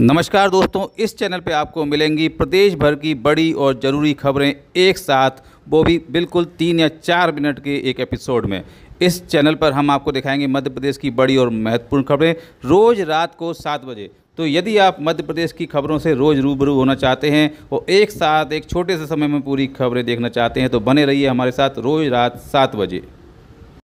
नमस्कार दोस्तों इस चैनल पे आपको मिलेंगी प्रदेश भर की बड़ी और ज़रूरी खबरें एक साथ वो भी बिल्कुल तीन या चार मिनट के एक एपिसोड में इस चैनल पर हम आपको दिखाएंगे मध्य प्रदेश की बड़ी और महत्वपूर्ण खबरें रोज़ रात को सात बजे तो यदि आप मध्य प्रदेश की खबरों से रोज़ रूबरू होना चाहते हैं और एक साथ एक छोटे से समय में पूरी खबरें देखना चाहते हैं तो बने रहिए हमारे साथ रोज़ रात सात बजे